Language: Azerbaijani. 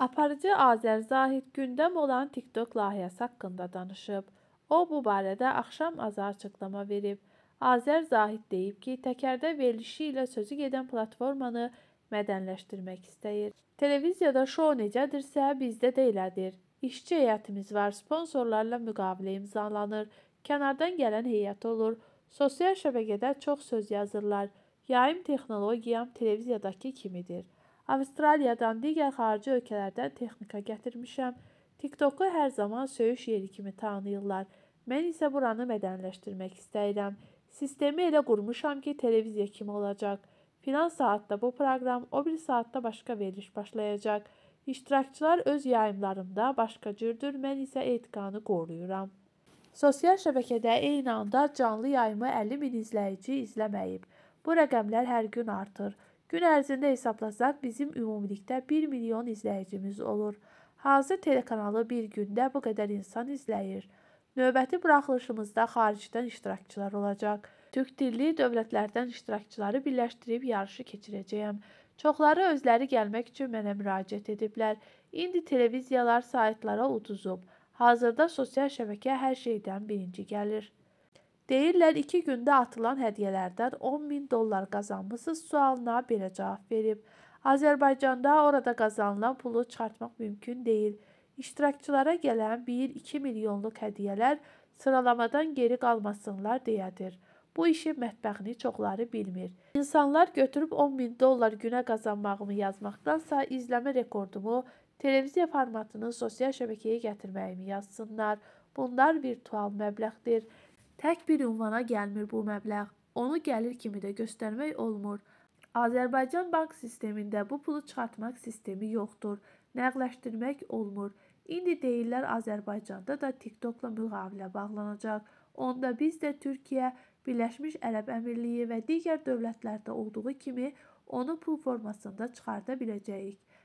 Aparıcı Azər Zahid gündəm olan TikTok layihəsi haqqında danışıb. O bu barədə axşam Aza açıqlama verib. Azər Zahid deyib ki, təkərdə verilişi ilə sözü gedən platformanı mədənləşdirmək istəyir. Televiziyada şou necədirsə, bizdə də elədir. İşçi heyətimiz var, sponsorlarla müqavilə imzalanır, kənardan gələn heyət olur. Sosial şəbəkədə çox söz yazırlar. Yayım texnologiyam televiziyadakı kimidir.'' Avstraliyadan, digər xarici ölkələrdən texnika gətirmişəm. TikToku hər zaman söyüş yeri kimi tanıyırlar. Mən isə buranı mədənləşdirmək istəyirəm. Sistemi elə qurmuşam ki, televiziya kimi olacaq. Filan saatda bu proqram, o bir saatda başqa veriliş başlayacaq. İştirakçılar öz yayımlarında başqa cürdür, mən isə etiqanı qoruyuram. Sosial şəbəkədə eyni anda canlı yayımı 50 min izləyici izləməyib. Bu rəqəmlər hər gün artır. Gün ərzində hesablasaq bizim ümumilikdə 1 milyon izləyicimiz olur. Hazır telekanalı bir gündə bu qədər insan izləyir. Növbəti buraxılışımızda xaricdən iştirakçılar olacaq. Türk dilli dövlətlərdən iştirakçıları birləşdirib yarışı keçirəcəyəm. Çoxları özləri gəlmək üçün mənə müraciət ediblər. İndi televiziyalar saytlara uduzub. Hazırda sosial şəbəkə hər şeydən birinci gəlir. Deyirlər, iki gündə atılan hədiyyələrdən 10 min dollar qazanmısınız sualına belə cavab verib. Azərbaycanda orada qazanılan pulu çıxartmaq mümkün deyil. İştirakçılara gələn 1-2 milyonluq hədiyyələr sıralamadan geri qalmasınlar deyədir. Bu işin mətbəxini çoxları bilmir. İnsanlar götürüb 10 min dollar günə qazanmağımı yazmaqdansa izləmə rekordumu televiziya formatını sosial şəbəkəyə gətirməyimi yazsınlar. Bunlar virtual məbləğdir. Tək bir ünvana gəlmir bu məbləğ. Onu gəlir kimi də göstərmək olmur. Azərbaycan bank sistemində bu pulu çıxartmaq sistemi yoxdur. Nəqləşdirmək olmur. İndi deyirlər Azərbaycanda da TikTokla müqavilə bağlanacaq. Onda biz də Türkiyə, Birləşmiş Ərəb Əmirliyi və digər dövlətlərdə olduğu kimi onu pul formasında çıxarda biləcəyik.